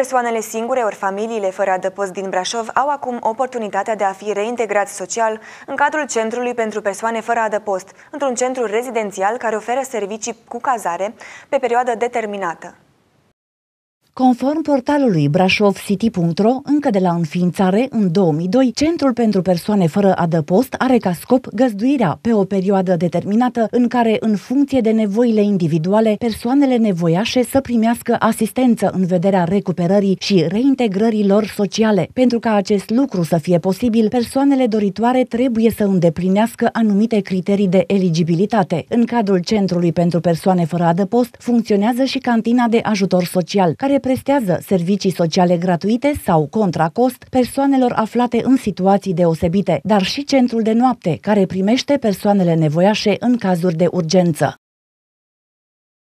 Persoanele singure ori familiile fără adăpost din Brașov au acum oportunitatea de a fi reintegrați social în cadrul Centrului pentru Persoane fără adăpost, într-un centru rezidențial care oferă servicii cu cazare pe perioadă determinată. Conform portalului brașovcity.ro, încă de la înființare, în 2002, Centrul pentru Persoane fără adăpost are ca scop găzduirea pe o perioadă determinată în care, în funcție de nevoile individuale, persoanele nevoiașe să primească asistență în vederea recuperării și reintegrării lor sociale. Pentru ca acest lucru să fie posibil, persoanele doritoare trebuie să îndeplinească anumite criterii de eligibilitate. În cadrul Centrului pentru Persoane fără adăpost funcționează și cantina de ajutor social, care prestează servicii sociale gratuite sau contra cost persoanelor aflate în situații deosebite, dar și centrul de noapte, care primește persoanele nevoiașe în cazuri de urgență.